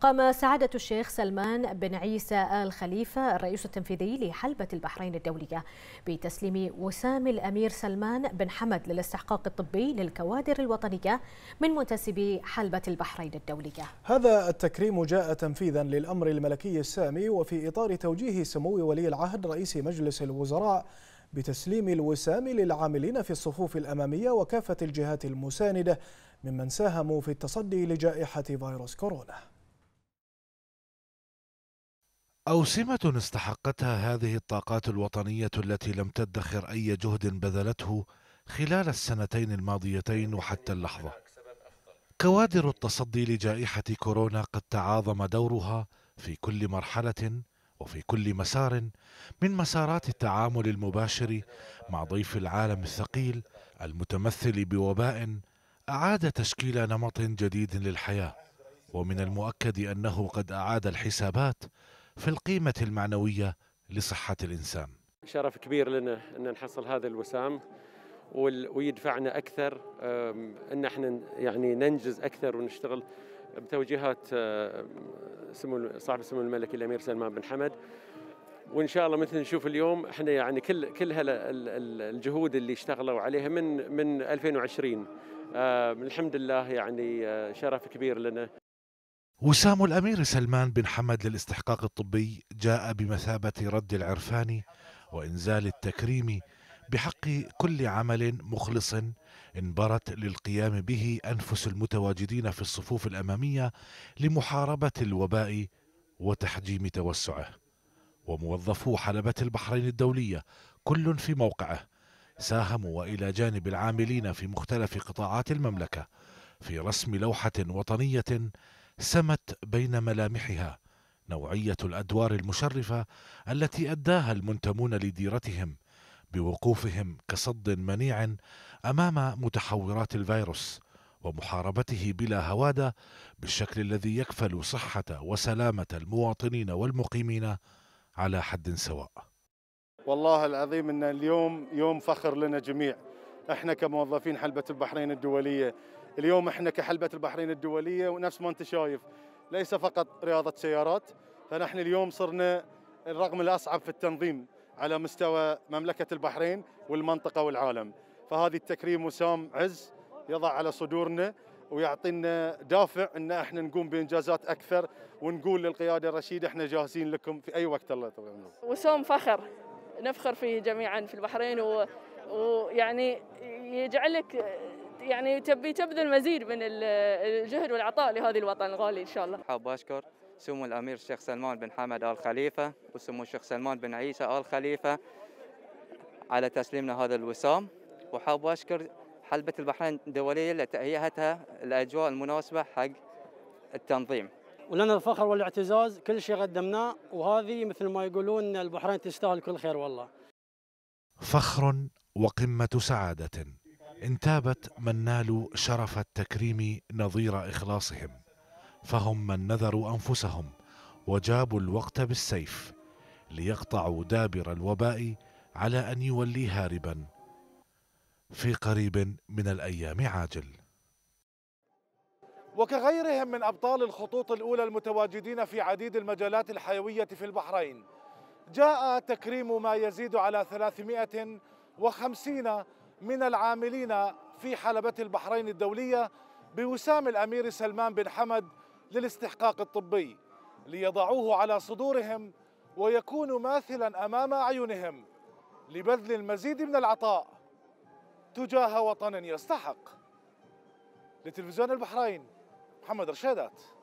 قام سعادة الشيخ سلمان بن عيسى آل خليفة الرئيس التنفيذي لحلبة البحرين الدولية بتسليم وسام الأمير سلمان بن حمد للاستحقاق الطبي للكوادر الوطنية من منتسبي حلبة البحرين الدولية هذا التكريم جاء تنفيذا للأمر الملكي السامي وفي إطار توجيه سمو ولي العهد رئيس مجلس الوزراء بتسليم الوسام للعاملين في الصفوف الأمامية وكافة الجهات المساندة ممن ساهموا في التصدي لجائحة فيروس كورونا أوسمة استحقتها هذه الطاقات الوطنية التي لم تدخر أي جهد بذلته خلال السنتين الماضيتين وحتى اللحظة. كوادر التصدي لجائحة كورونا قد تعاظم دورها في كل مرحلة وفي كل مسار من مسارات التعامل المباشر مع ضيف العالم الثقيل المتمثل بوباء أعاد تشكيل نمط جديد للحياة ومن المؤكد أنه قد أعاد الحسابات في القيمة المعنوية لصحة الإنسان شرف كبير لنا أن نحصل هذا الوسام ويدفعنا أكثر أن احنا يعني ننجز أكثر ونشتغل بتوجيهات سمو صاحب السمو الملك الأمير سلمان بن حمد وان شاء الله مثل نشوف اليوم احنا يعني كل كل الجهود اللي اشتغلوا عليها من من 2020 آه الحمد لله يعني آه، شرف كبير لنا وسام الأمير سلمان بن حمد للاستحقاق الطبي جاء بمثابة رد العرفان وإنزال التكريم بحق كل عمل مخلص انبرت للقيام به أنفس المتواجدين في الصفوف الأمامية لمحاربة الوباء وتحجيم توسعه وموظفو حلبة البحرين الدولية كل في موقعه ساهموا وإلى جانب العاملين في مختلف قطاعات المملكة في رسم لوحة وطنية سمت بين ملامحها نوعيه الادوار المشرفه التي اداها المنتمون لديرتهم بوقوفهم كصد منيع امام متحورات الفيروس ومحاربته بلا هواده بالشكل الذي يكفل صحه وسلامه المواطنين والمقيمين على حد سواء. والله العظيم ان اليوم يوم فخر لنا جميع. احنا كموظفين حلبة البحرين الدولية اليوم احنا كحلبة البحرين الدولية ونفس ما انت شايف ليس فقط رياضة سيارات فنحن اليوم صرنا الرقم الأصعب في التنظيم على مستوى مملكة البحرين والمنطقة والعالم فهذه التكريم وسام عز يضع على صدورنا ويعطينا دافع ان احنا نقوم بانجازات اكثر ونقول للقياده الرشيده احنا جاهزين لكم في اي وقت الله يطول عمرك. وسوم فخر نفخر فيه جميعا في البحرين و... ويعني يجعلك يعني تبي تبذل مزيد من الجهد والعطاء لهذه الوطن الغالي ان شاء الله. حاب اشكر سمو الامير الشيخ سلمان بن حمد ال خليفه وسمو الشيخ سلمان بن عيسى ال خليفه على تسليمنا هذا الوسام وحاب اشكر حلبة البحرين الدولية لتهيئتها الأجواء المناسبة حق التنظيم ولنا الفخر والاعتزاز كل شيء قدمناه وهذه مثل ما يقولون البحرين تستاهل كل خير والله فخر وقمة سعادة انتابت من نالوا شرف التكريم نظير إخلاصهم فهم من نذروا أنفسهم وجابوا الوقت بالسيف ليقطعوا دابر الوباء على أن يولي هاربا في قريب من الأيام عاجل وكغيرهم من أبطال الخطوط الأولى المتواجدين في عديد المجالات الحيوية في البحرين جاء تكريم ما يزيد على 350 من العاملين في حلبة البحرين الدولية بوسام الأمير سلمان بن حمد للاستحقاق الطبي ليضعوه على صدورهم ويكون ماثلا أمام أعينهم لبذل المزيد من العطاء تجاه وطن يستحق لتلفزيون البحرين محمد رشادات